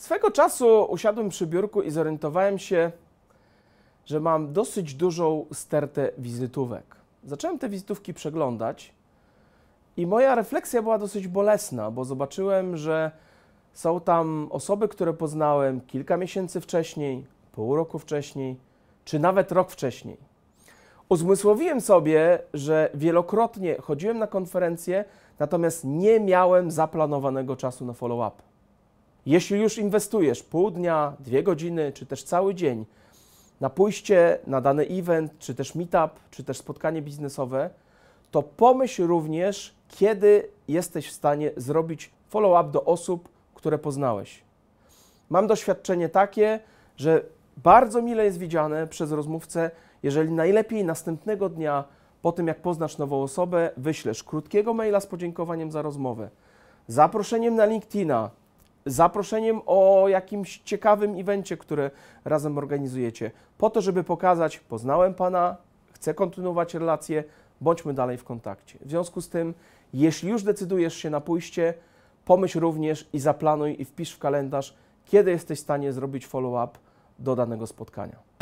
Swego czasu usiadłem przy biurku i zorientowałem się, że mam dosyć dużą stertę wizytówek. Zacząłem te wizytówki przeglądać i moja refleksja była dosyć bolesna, bo zobaczyłem, że są tam osoby, które poznałem kilka miesięcy wcześniej, pół roku wcześniej, czy nawet rok wcześniej. Uzmysłowiłem sobie, że wielokrotnie chodziłem na konferencje, natomiast nie miałem zaplanowanego czasu na follow-up. Jeśli już inwestujesz pół dnia, dwie godziny, czy też cały dzień na pójście na dany event, czy też meetup, czy też spotkanie biznesowe, to pomyśl również, kiedy jesteś w stanie zrobić follow-up do osób, które poznałeś. Mam doświadczenie takie, że bardzo mile jest widziane przez rozmówcę, jeżeli najlepiej następnego dnia po tym, jak poznasz nową osobę, wyślesz krótkiego maila z podziękowaniem za rozmowę, zaproszeniem na LinkedIna, zaproszeniem o jakimś ciekawym evencie, które razem organizujecie, po to, żeby pokazać, poznałem Pana, chcę kontynuować relację, bądźmy dalej w kontakcie. W związku z tym, jeśli już decydujesz się na pójście, pomyśl również i zaplanuj i wpisz w kalendarz, kiedy jesteś w stanie zrobić follow-up do danego spotkania.